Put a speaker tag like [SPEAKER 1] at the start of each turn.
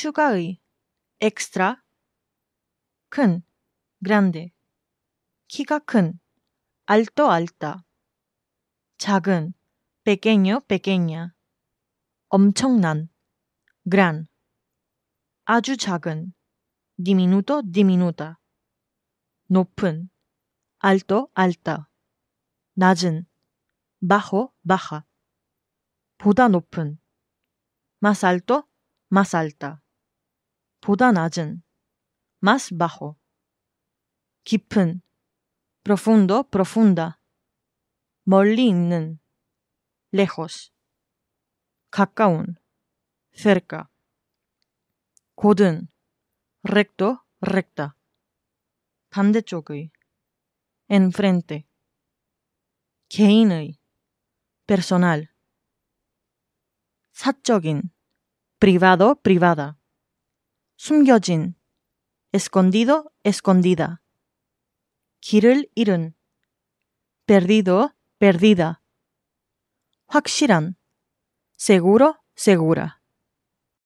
[SPEAKER 1] 추가의 extra 큰 grande 키가 큰 alto alta 작은 pequeño pequeña 엄청난 gran 아주 작은 diminuto diminuta 높은 alto alta 낮은 bajo baja 보다 높은 más alto más alta 보다 낮은 más bajo 깊은 profundo profunda 멀리 있는 lejos 가까운 cerca 고든 recto recta 반대쪽의 enfrente 개인의 personal 사적인 privado privada 숨겨진, escondido, escondida. 길을 잃은, perdido, perdida. 확실한, seguro, segura.